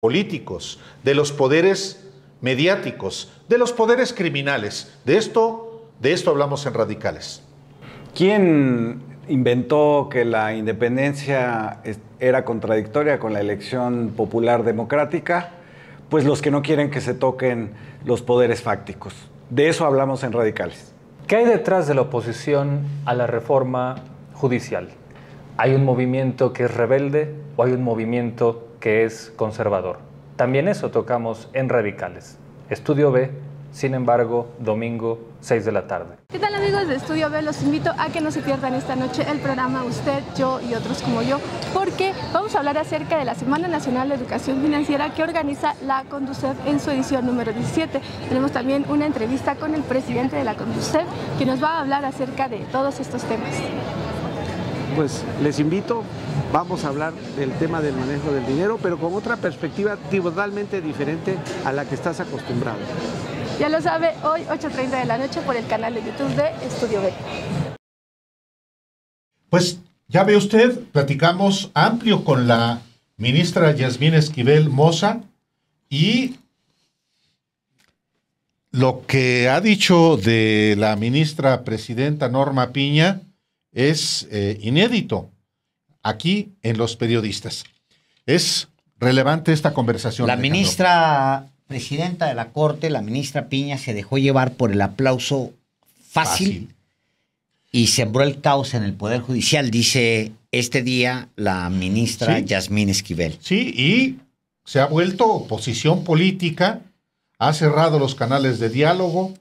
políticos, de los poderes mediáticos, de los poderes criminales. De esto, de esto hablamos en Radicales. ¿Quién inventó que la independencia era contradictoria con la elección popular democrática? Pues los que no quieren que se toquen los poderes fácticos. De eso hablamos en Radicales. ¿Qué hay detrás de la oposición a la reforma judicial? ¿Hay un movimiento que es rebelde o hay un movimiento que es conservador. También eso tocamos en Radicales. Estudio B, sin embargo, domingo 6 de la tarde. ¿Qué tal amigos de Estudio B? Los invito a que no se pierdan esta noche el programa Usted, yo y otros como yo, porque vamos a hablar acerca de la Semana Nacional de Educación Financiera que organiza la Conducef en su edición número 17. Tenemos también una entrevista con el presidente de la Conducef que nos va a hablar acerca de todos estos temas pues les invito, vamos a hablar del tema del manejo del dinero, pero con otra perspectiva totalmente diferente a la que estás acostumbrado. Ya lo sabe, hoy 8.30 de la noche por el canal de YouTube de Estudio B. Pues ya ve usted, platicamos amplio con la ministra Yasmín Esquivel Moza y lo que ha dicho de la ministra presidenta Norma Piña, es eh, inédito aquí en los periodistas. Es relevante esta conversación. La ministra presidenta de la Corte, la ministra Piña, se dejó llevar por el aplauso fácil, y sembró el caos en el Poder Judicial, dice este día la ministra Yasmín Esquivel. Sí, y se ha vuelto oposición política, ha cerrado los canales de diálogo,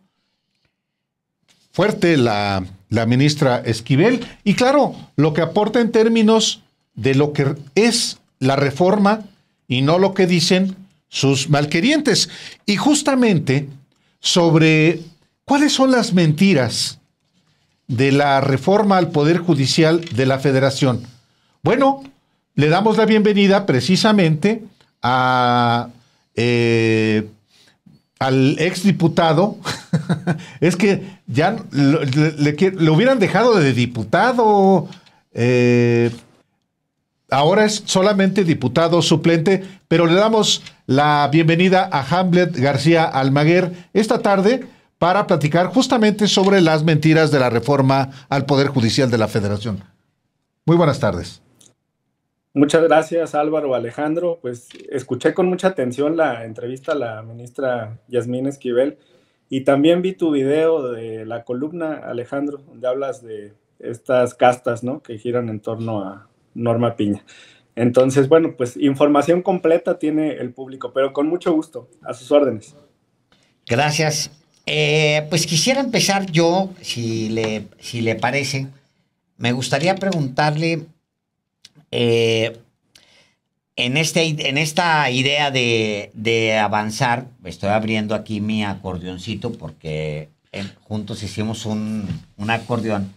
fuerte la, la ministra Esquivel y claro, lo que aporta en términos de lo que es la reforma y no lo que dicen sus malquerientes. Y justamente sobre cuáles son las mentiras de la reforma al Poder Judicial de la Federación. Bueno, le damos la bienvenida precisamente a, eh, al exdiputado es que ya lo, le, hubieran dejado de diputado. Eh, ahora es solamente diputado suplente, pero le damos la bienvenida a Hamlet García Almaguer esta tarde para platicar justamente sobre las mentiras de la reforma al Poder Judicial de la Federación. Muy buenas tardes. Muchas gracias Álvaro Alejandro. Pues escuché con mucha atención la entrevista a la ministra Yasmín Esquivel y también vi tu video de la columna, Alejandro, donde hablas de estas castas, ¿no? Que giran en torno a Norma Piña. Entonces, bueno, pues información completa tiene el público, pero con mucho gusto, a sus órdenes. Gracias. Eh, pues quisiera empezar yo, si le, si le parece, me gustaría preguntarle eh, en, este, en esta idea de, de, avanzar, estoy abriendo aquí mi acordeoncito porque eh, juntos hicimos un, acordeón.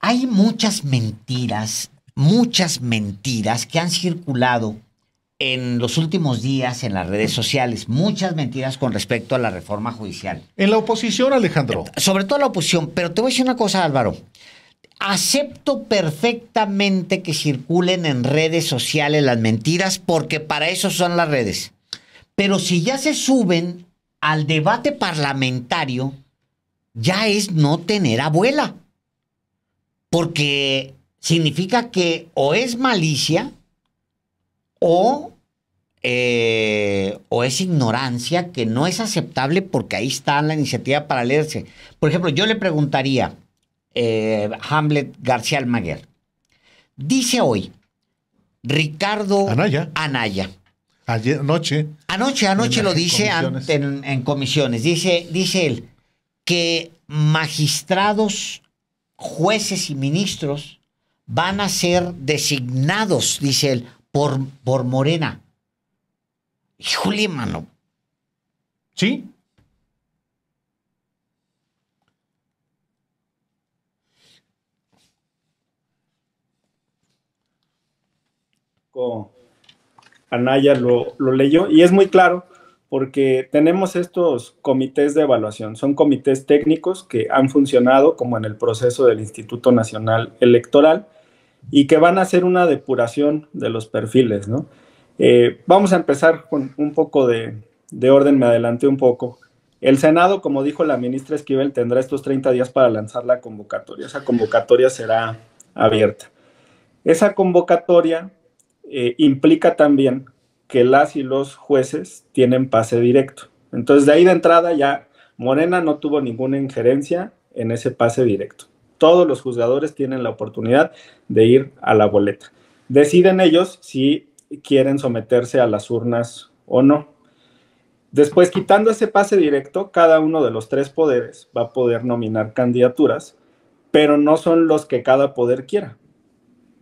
Hay muchas mentiras, muchas mentiras que han circulado en los últimos días en las redes sociales muchas mentiras con respecto a la reforma judicial. En la oposición, Alejandro. Sobre todo la oposición, pero te voy a decir una cosa, Álvaro. Acepto perfectamente que circulen en redes sociales las mentiras porque para eso son las redes. Pero si ya se suben al debate parlamentario, ya es no tener abuela. Porque significa que o es malicia o, eh, o es ignorancia que no es aceptable porque ahí está la iniciativa para leerse. Por ejemplo, yo le preguntaría, eh, Hamlet García Almaguer. Dice hoy Ricardo Anaya. anoche. Anoche, anoche lo dice en, comisiones. Dice, dice él que magistrados, jueces y ministros van a ser designados, dice él, por, por Morena. Híjole, mano. Sí, Anaya lo, leyó y es muy claro porque tenemos estos comités de evaluación, son comités técnicos que han funcionado como en el proceso del Instituto Nacional Electoral y que van a hacer una depuración de los perfiles, ¿no? Eh, vamos a empezar con un poco de, de, orden, me adelanté un poco. El Senado, como dijo la ministra Esquivel, tendrá estos 30 días para lanzar la convocatoria. Esa convocatoria será abierta. Esa convocatoria eh, implica también que las y los jueces tienen pase directo. Entonces, de ahí de entrada ya Morena no tuvo ninguna injerencia en ese pase directo. Todos los juzgadores tienen la oportunidad de ir a la boleta. Deciden ellos si quieren someterse a las urnas o no. Después, quitando ese pase directo, cada uno de los tres poderes va a poder nominar candidaturas, pero no son los que cada poder quiera.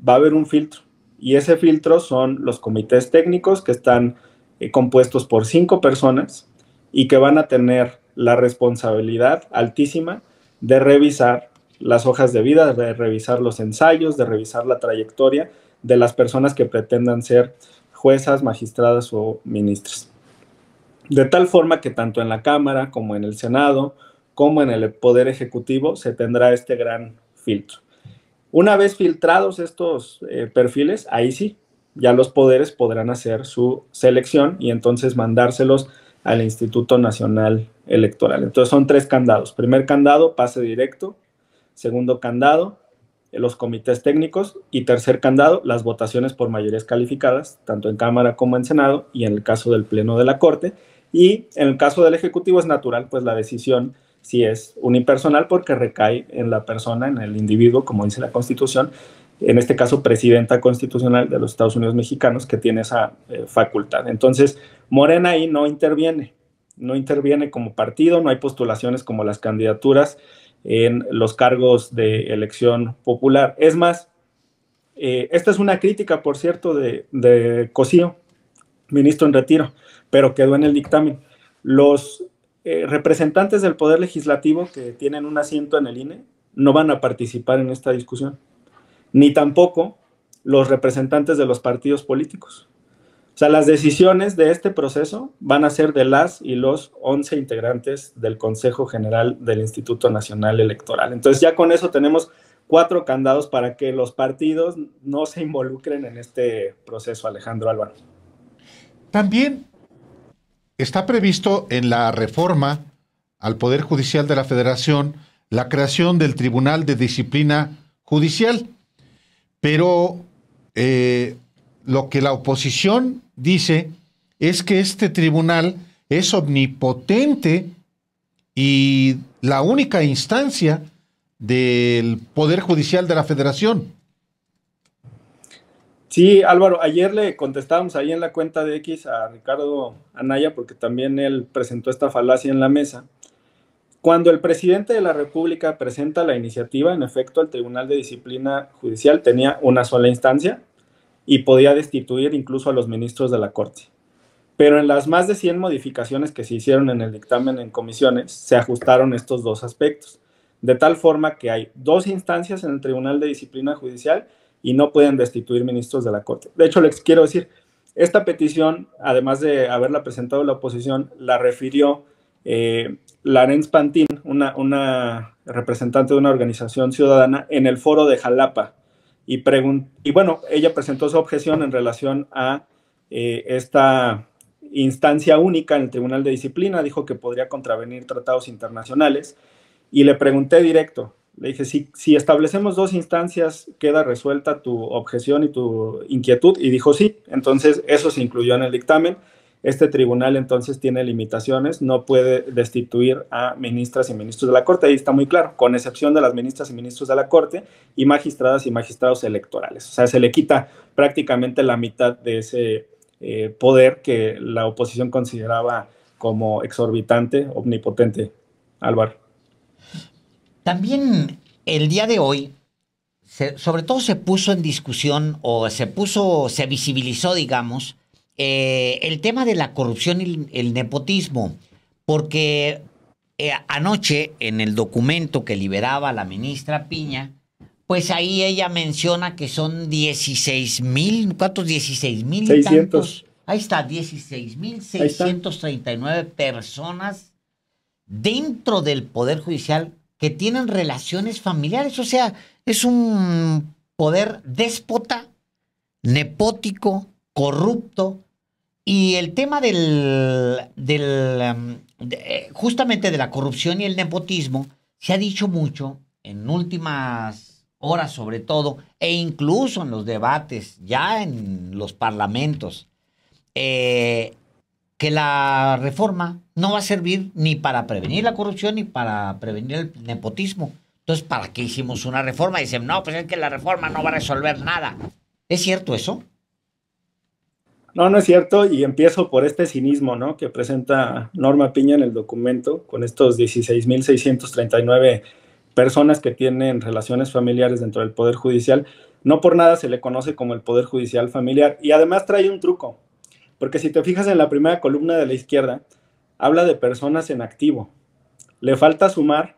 Va a haber un filtro y ese filtro son los comités técnicos que están eh, compuestos por cinco personas y que van a tener la responsabilidad altísima de revisar las hojas de vida, de revisar los ensayos, de revisar la trayectoria de las personas que pretendan ser juezas, magistradas o ministras. De tal forma que tanto en la Cámara como en el Senado, como en el Poder Ejecutivo, se tendrá este gran filtro. Una vez filtrados estos eh, perfiles, ahí sí, ya los poderes podrán hacer su selección y entonces mandárselos al Instituto Nacional Electoral. Entonces son tres candados. Primer candado, pase directo. Segundo candado, eh, los comités técnicos. Y tercer candado, las votaciones por mayorías calificadas, tanto en Cámara como en Senado y en el caso del Pleno de la Corte. Y en el caso del Ejecutivo es natural, pues la decisión si es unipersonal porque recae en la persona, en el individuo, como dice la Constitución, en este caso presidenta constitucional de los Estados Unidos mexicanos que tiene esa eh, facultad. Entonces, Morena ahí no interviene, no interviene como partido, no hay postulaciones como las candidaturas en los cargos de elección popular. Es más, eh, esta es una crítica, por cierto, de, de Cosío, ministro en retiro, pero quedó en el dictamen. Los eh, representantes del Poder Legislativo que tienen un asiento en el INE no van a participar en esta discusión, ni tampoco los representantes de los partidos políticos. O sea, las decisiones de este proceso van a ser de las y los 11 integrantes del Consejo General del Instituto Nacional Electoral. Entonces ya con eso tenemos cuatro candados para que los partidos no se involucren en este proceso, Alejandro Álvarez. También Está previsto en la reforma al Poder Judicial de la Federación la creación del Tribunal de Disciplina Judicial, pero eh, lo que la oposición dice es que este tribunal es omnipotente y la única instancia del Poder Judicial de la Federación. Sí, Álvaro, ayer le contestábamos ahí en la cuenta de X a Ricardo Anaya porque también él presentó esta falacia en la mesa. Cuando el presidente de la República presenta la iniciativa, en efecto, el Tribunal de Disciplina Judicial tenía una sola instancia y podía destituir incluso a los ministros de la Corte. Pero en las más de 100 modificaciones que se hicieron en el dictamen en comisiones, se ajustaron estos dos aspectos, de tal forma que hay dos instancias en el Tribunal de Disciplina Judicial y no pueden destituir ministros de la Corte. De hecho, les quiero decir, esta petición, además de haberla presentado la oposición, la refirió eh, Larenz Pantín, una, representante de una organización ciudadana, en el foro de Jalapa. Y, y bueno, ella presentó su objeción en relación a eh, esta instancia única en el Tribunal de Disciplina, dijo que podría contravenir tratados internacionales. Y le pregunté directo, le dije, si, si establecemos dos instancias, queda resuelta tu objeción y tu inquietud. Y dijo, sí, entonces eso se incluyó en el dictamen. Este tribunal entonces tiene limitaciones, no puede destituir a ministras y ministros de la Corte, ahí está muy claro, con excepción de las ministras y ministros de la Corte y magistradas y magistrados electorales. O sea, se le quita prácticamente la mitad de ese eh, poder que la oposición consideraba como exorbitante, omnipotente. Álvaro. También el día de hoy, sobre todo se puso en discusión o se puso, se visibilizó, digamos, eh, el tema de la corrupción y el nepotismo, porque eh, anoche en el documento que liberaba la ministra Piña, pues ahí ella menciona que son 16 mil, ¿cuántos? 16 mil. 600. Ahí está, 16 mil 639 personas dentro del Poder Judicial que tienen relaciones familiares. O sea, es un poder déspota, nepótico, corrupto. Y el tema del, um, justamente de la corrupción y el nepotismo, se ha dicho mucho en últimas horas sobre todo, e incluso en los debates, ya en los parlamentos. Eh, que la reforma no va a servir ni para prevenir la corrupción ni para prevenir el nepotismo. Entonces, ¿para qué hicimos una reforma? Dicen, no, pues es que la reforma no va a resolver nada. ¿Es cierto eso? No, no es cierto, y empiezo por este cinismo ¿no? que presenta Norma Piña en el documento, con estos 16.639 personas que tienen relaciones familiares dentro del Poder Judicial. No por nada se le conoce como el Poder Judicial Familiar, y además trae un truco. Porque si te fijas en la primera columna de la izquierda, habla de personas en activo. Le falta sumar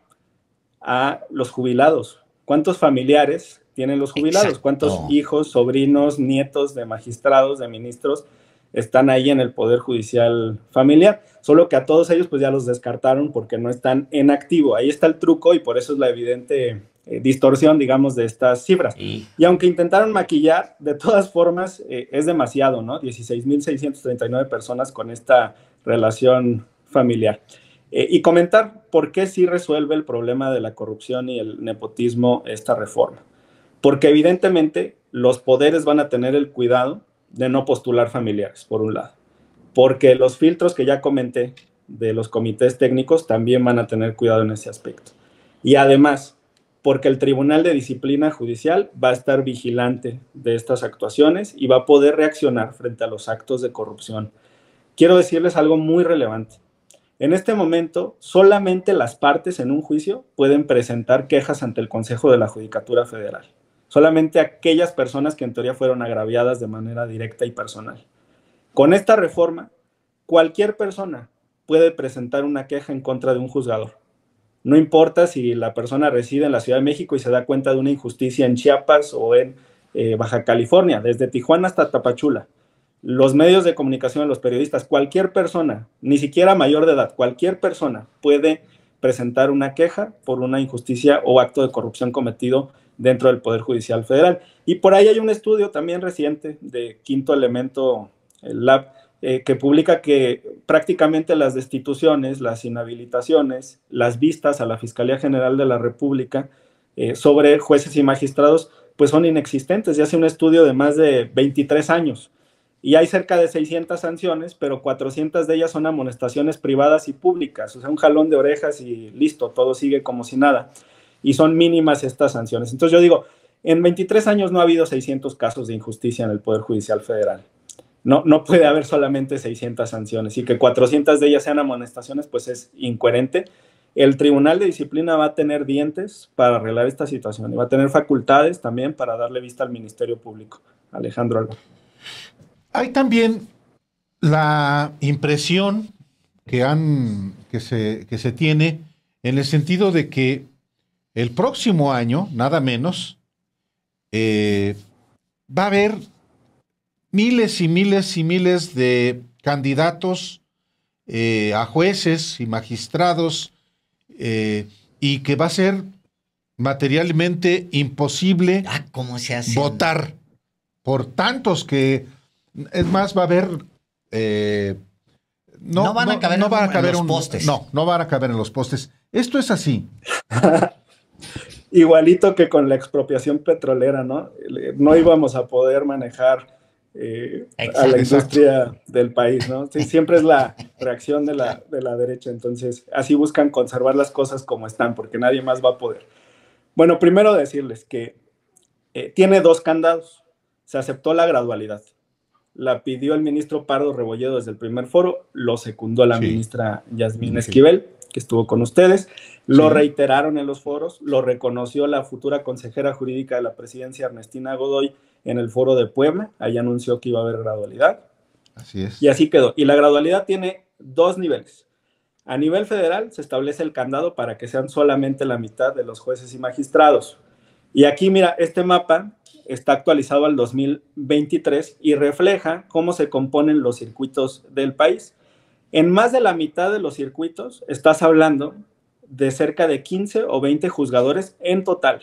a los jubilados. ¿Cuántos familiares tienen los jubilados? ¿Cuántos hijos, sobrinos, nietos de magistrados, de ministros están ahí en el Poder Judicial familiar? Solo que a todos ellos pues ya los descartaron porque no están en activo. Ahí está el truco y por eso es la evidente eh, distorsión, digamos, de estas cifras. Y aunque intentaron maquillar, de todas formas eh, es demasiado, ¿no? 16.639 personas con esta relación familiar. Eh, y comentar por qué sí resuelve el problema de la corrupción y el nepotismo esta reforma. Porque evidentemente los poderes van a tener el cuidado de no postular familiares, por un lado. Porque los filtros que ya comenté de los comités técnicos también van a tener cuidado en ese aspecto. Y además, porque el Tribunal de Disciplina Judicial va a estar vigilante de estas actuaciones y va a poder reaccionar frente a los actos de corrupción. Quiero decirles algo muy relevante. En este momento, solamente las partes en un juicio pueden presentar quejas ante el Consejo de la Judicatura Federal. Solamente aquellas personas que en teoría fueron agraviadas de manera directa y personal. Con esta reforma, cualquier persona puede presentar una queja en contra de un juzgador no importa si la persona reside en la Ciudad de México y se da cuenta de una injusticia en Chiapas o en eh, Baja California, desde Tijuana hasta Tapachula. Los medios de comunicación, los periodistas, cualquier persona, ni siquiera mayor de edad, cualquier persona puede presentar una queja por una injusticia o acto de corrupción cometido dentro del Poder Judicial Federal. Y por ahí hay un estudio también reciente de Quinto Elemento el Lab, eh, que publica que prácticamente las destituciones, las inhabilitaciones, las vistas a la Fiscalía General de la República eh, sobre jueces y magistrados, pues son inexistentes. Ya hace un estudio de más de 23 años y hay cerca de 600 sanciones, pero 400 de ellas son amonestaciones privadas y públicas, o sea, un jalón de orejas y listo, todo sigue como si nada. Y son mínimas estas sanciones. Entonces yo digo, en 23 años no ha habido 600 casos de injusticia en el Poder Judicial Federal no, no puede haber solamente 600 sanciones y que 400 de ellas sean amonestaciones, pues es incoherente. El Tribunal de Disciplina va a tener dientes para arreglar esta situación y va a tener facultades también para darle vista al Ministerio Público. Alejandro Alba. Hay también la impresión que, han, que, se, tiene en el sentido de que el próximo año, nada menos, eh, va a haber miles y miles y miles de candidatos eh, a jueces y magistrados eh, y que va a ser materialmente imposible ah, se votar por tantos que es más va a haber eh, no, no, van a caber, en los postes no no van a caber en los postes esto es así igualito que con la expropiación petrolera no no íbamos a poder manejar eh, a la industria del país, ¿no? siempre es la reacción de la, de la derecha, entonces así buscan conservar las cosas como están, porque nadie más va a poder. Bueno, primero decirles que eh, tiene dos candados. Se aceptó la gradualidad. La pidió el ministro Pardo Rebolledo desde el primer foro, lo secundó la ministra Yasmín Esquivel, que estuvo con ustedes, lo reiteraron en los foros, lo reconoció la futura consejera jurídica de la presidencia Ernestina Godoy, en el foro de Puebla. Ahí anunció que iba a haber gradualidad. Así es. Y así quedó. Y la gradualidad tiene dos niveles. A nivel federal se establece el candado para que sean solamente la mitad de los jueces y magistrados. Y aquí, mira, este mapa está actualizado al 2023 y refleja cómo se componen los circuitos del país. En más de la mitad de los circuitos estás hablando de cerca de 15 o 20 juzgadores en total.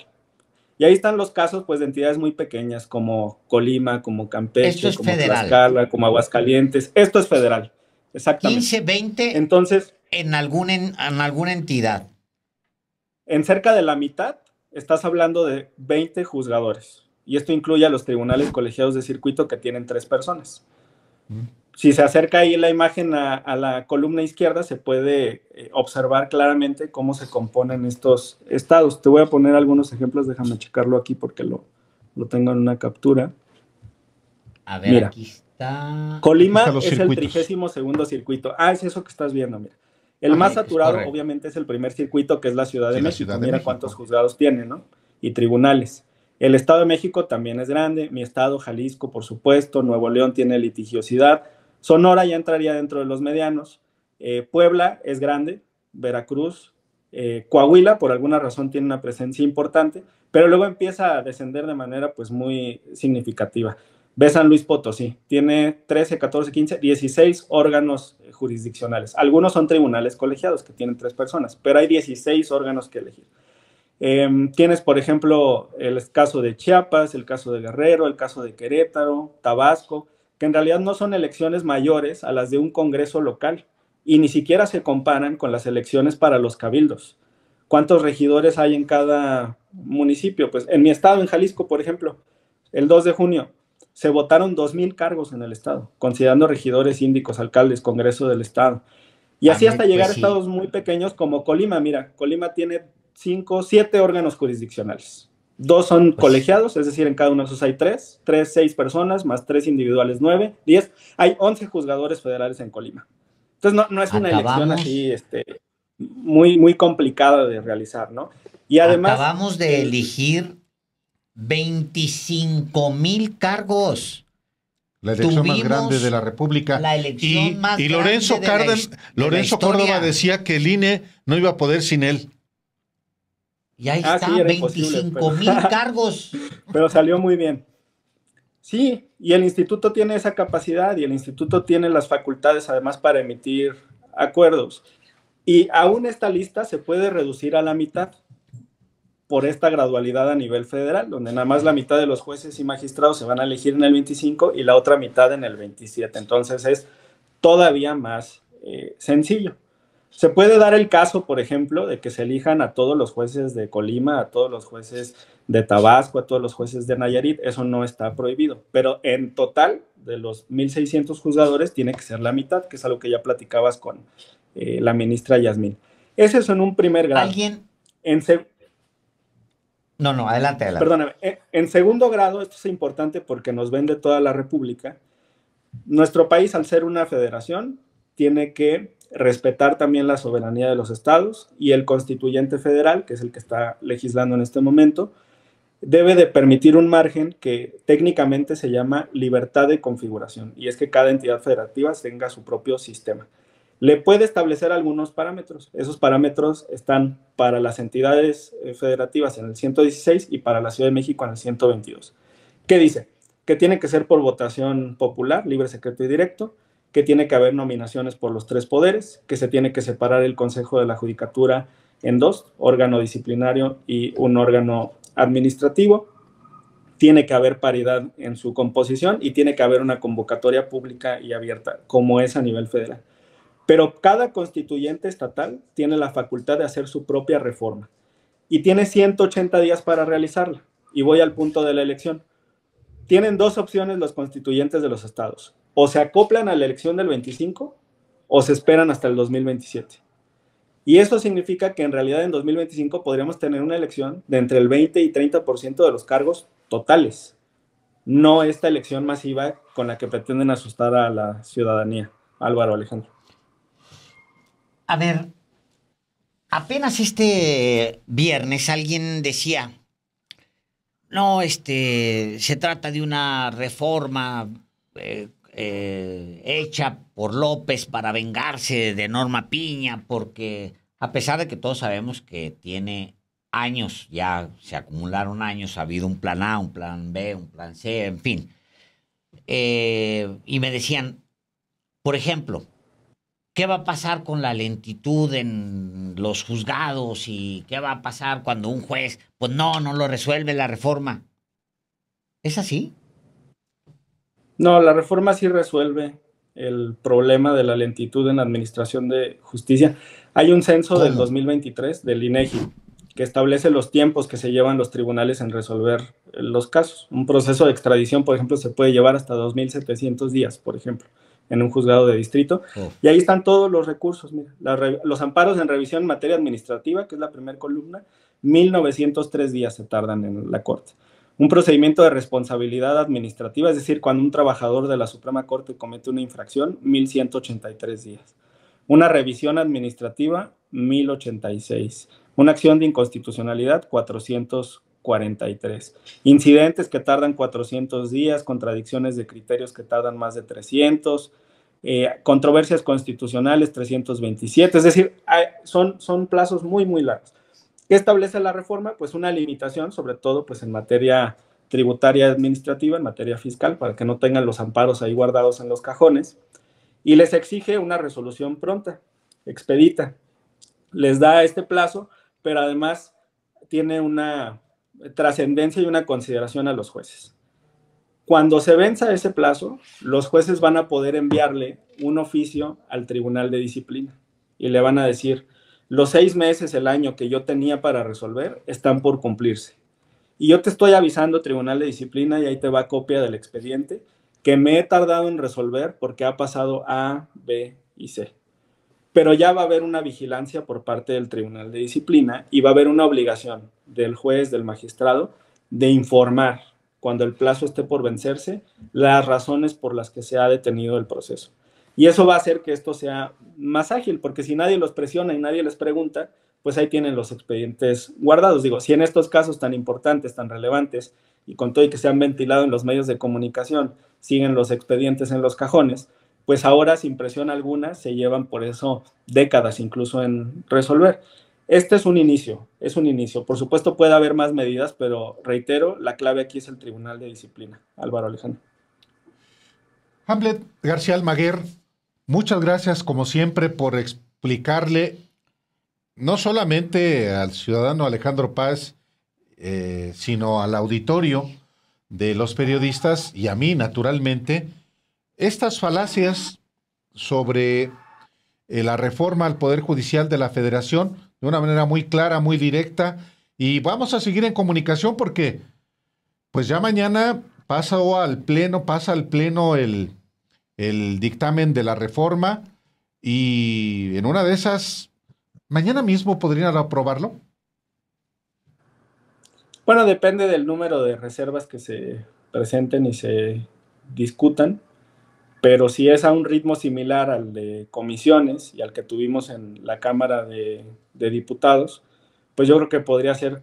Y ahí están los casos pues, de entidades muy pequeñas como Colima, como Campeche, como Tlaxcala, como Aguascalientes. Esto es federal, exactamente. 15, 20 Entonces, en, algún, en, alguna entidad. En cerca de la mitad estás hablando de 20 juzgadores. Y esto incluye a los tribunales colegiados de circuito que tienen tres personas. Mm si se acerca ahí la imagen a, la columna izquierda, se puede eh, observar claramente cómo se componen estos estados. Te voy a poner algunos ejemplos, déjame checarlo aquí porque lo, lo tengo en una captura. A ver, aquí está. Colima es el trigésimo segundo circuito. Ah, es eso que estás viendo, mira. El más saturado, obviamente, es el primer circuito, que es la Ciudad de México. mira cuántos juzgados tiene, ¿no? Y tribunales. El Estado de México también es grande. Mi estado, Jalisco, por supuesto. Nuevo León tiene litigiosidad. Sonora ya entraría dentro de los medianos. Eh, Puebla es grande, Veracruz, eh, Coahuila por alguna razón tiene una presencia importante, pero luego empieza a descender de manera pues muy significativa. Ve San Luis Potosí, tiene 13, 14, 15, 16 órganos jurisdiccionales. Algunos son tribunales colegiados que tienen tres personas, pero hay 16 órganos que elegir. Em, tienes, por ejemplo, el caso de Chiapas, el caso de Guerrero, el caso de Querétaro, Tabasco que en realidad no son elecciones mayores a las de un Congreso local y ni siquiera se comparan con las elecciones para los cabildos. ¿Cuántos regidores hay en cada municipio? Pues en mi estado, en Jalisco, por ejemplo, el 2 de junio se votaron 2.000 cargos en el estado, considerando regidores, síndicos, alcaldes, Congreso del estado. Y así ah, hasta pues llegar a estados muy pequeños como Colima. Mira, Colima tiene 5, 7 órganos jurisdiccionales. Dos son pues, colegiados, es decir, en cada uno de esos hay tres, tres, seis personas, más tres individuales, nueve, diez. Hay once juzgadores federales en Colima. Entonces, no, es una elección así este, muy, muy complicada de realizar, ¿no? Y además... Acabamos de elegir 25 mil cargos. La elección más grande de la República. y, Lorenzo grande Lorenzo Córdoba decía que el INE no iba a poder sin él. Y ahí 25 ah, mil cargos. pero salió muy bien. Sí, y el instituto tiene esa capacidad y el instituto tiene las facultades además para emitir acuerdos. Y aún esta lista se puede reducir a la mitad por esta gradualidad a nivel federal, donde nada más la mitad de los jueces y magistrados se van a elegir en el 25 y la otra mitad en el 27. Entonces es todavía más eh, sencillo. Se puede dar el caso, por ejemplo, de que se elijan a todos los jueces de Colima, a todos los jueces de Tabasco, a todos los jueces de Nayarit. Eso no está prohibido. Pero en total, de los 1.600 juzgadores, tiene que ser la mitad, que es algo que ya platicabas con eh, la ministra Yasmín. Ese es en un primer grado. ¿Alguien? En no, no, adelante, adelante. Perdóname. En segundo grado, esto es importante porque nos vende toda la República. Nuestro país, al ser una federación, tiene que respetar también la soberanía de los estados y el constituyente federal, que es el que está legislando en este momento, debe de permitir un margen que técnicamente se llama libertad de configuración, y es que cada entidad federativa tenga su propio sistema. Le puede establecer algunos parámetros. Esos parámetros están para las entidades eh, federativas en el 116 y para la Ciudad de México en el 122. ¿Qué dice? Que tiene que ser por votación popular, libre, secreto y directo, que tiene que haber nominaciones por los tres poderes, que se tiene que separar el Consejo de la Judicatura en dos, órgano disciplinario y un órgano administrativo. Tiene que haber paridad en su composición y tiene que haber una convocatoria pública y abierta, como es a nivel federal. Pero cada constituyente estatal tiene la facultad de hacer su propia reforma y tiene 180 días para realizarla. Y voy al punto de la elección. Tienen dos opciones los constituyentes de los estados o se acoplan a la elección del 25 o se esperan hasta el 2027. Y eso significa que en realidad en 2025 podríamos tener una elección de entre el 20 y 30% de los cargos totales, no esta elección masiva con la que pretenden asustar a la ciudadanía. Álvaro Alejandro. A ver, apenas este viernes alguien decía, no, este, se trata de una reforma eh, eh, hecha por López para vengarse de Norma Piña, porque a pesar de que todos sabemos que tiene años, ya se acumularon años, ha habido un plan A, un plan B, un plan C, en fin. Eh, y me decían, por ejemplo, ¿qué va a pasar con la lentitud en los juzgados y qué va a pasar cuando un juez, pues no, no lo resuelve la reforma? ¿Es así? No, la reforma sí resuelve el problema de la lentitud en la administración de justicia. Hay un censo del 2023 del INEGI que establece los tiempos que se llevan los tribunales en resolver los casos. Un proceso de extradición, por ejemplo, se puede llevar hasta 2.700 días, por ejemplo, en un juzgado de distrito. Oh. Y ahí están todos los recursos, los amparos en revisión en materia administrativa, que es la primera columna, 1.903 días se tardan en la Corte un procedimiento de responsabilidad administrativa, es decir, cuando un trabajador de la Suprema Corte comete una infracción, 1183 días. Una revisión administrativa, 1086. Una acción de inconstitucionalidad, 443. Incidentes que tardan 400 días, contradicciones de criterios que tardan más de 300. Eh, controversias constitucionales 327, es decir, son, son plazos muy, muy largos. ¿Qué establece la reforma? Pues una limitación, sobre todo pues en materia tributaria administrativa, en materia fiscal, para que no tengan los amparos ahí guardados en los cajones, y les exige una resolución pronta, expedita. Les da este plazo, pero además tiene una trascendencia y una consideración a los jueces. Cuando se venza ese plazo, los jueces van a poder enviarle un oficio al Tribunal de Disciplina y le van a decir, los seis meses, el año que yo tenía para resolver, están por cumplirse. Y yo te estoy avisando, Tribunal de Disciplina, y ahí te va copia del expediente, que me he tardado en resolver porque ha pasado A, B y C. Pero ya va a haber una vigilancia por parte del Tribunal de Disciplina y va a haber una obligación del juez, del magistrado, de informar cuando el plazo esté por vencerse las razones por las que se ha detenido el proceso. Y eso va a hacer que esto sea más ágil, porque si nadie los presiona y nadie les pregunta, pues ahí tienen los expedientes guardados. Digo, si en estos casos tan importantes, tan relevantes, y con todo y que se han ventilado en los medios de comunicación, siguen los expedientes en los cajones, pues ahora sin presión alguna se llevan por eso décadas incluso en resolver. Este es un inicio, es un inicio. Por supuesto puede haber más medidas, pero reitero, la clave aquí es el Tribunal de Disciplina. Álvaro Alejandro. Hamlet García Almaguer, Muchas gracias, como siempre, por explicarle no solamente al ciudadano Alejandro Paz, eh, sino al auditorio de los periodistas y a mí, naturalmente, estas falacias sobre eh, la reforma al Poder Judicial de la Federación de una manera muy clara, muy directa, y vamos a seguir en comunicación porque, pues ya mañana pasa al Pleno, pasa al Pleno el, el dictamen de la reforma y en una de esas, mañana mismo podrían aprobarlo. Bueno, depende del número de reservas que se presenten y se discutan, pero si es a un ritmo similar al de comisiones y al que tuvimos en la Cámara de, Diputados, pues yo creo que podría ser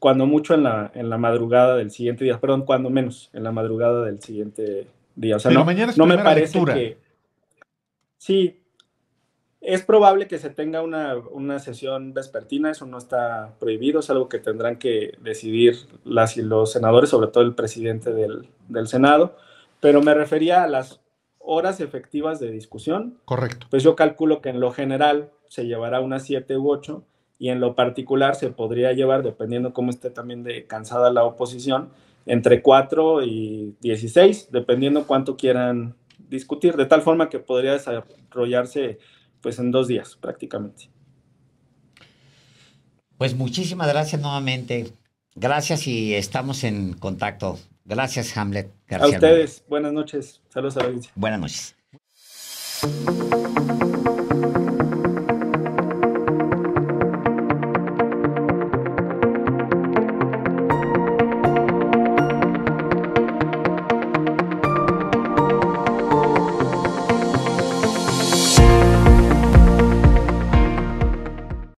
cuando mucho en la, en la madrugada del siguiente día, perdón, cuando menos en la madrugada del siguiente no, mañana es me parece que. Sí, es probable que se tenga una, una, sesión vespertina, eso no está prohibido, es algo que tendrán que decidir las y los senadores, sobre todo el presidente del, del Senado, pero me refería a las horas efectivas de discusión. Correcto. Pues yo calculo que en lo general se llevará unas siete u ocho y en lo particular se podría llevar, dependiendo cómo esté también de cansada la oposición, entre 4 y 16, dependiendo cuánto quieran discutir, de tal forma que podría desarrollarse pues en dos días prácticamente. Pues muchísimas gracias nuevamente. Gracias y estamos en contacto. Gracias, Hamlet. a ustedes, buenas noches. Saludos a la audiencia. Buenas noches.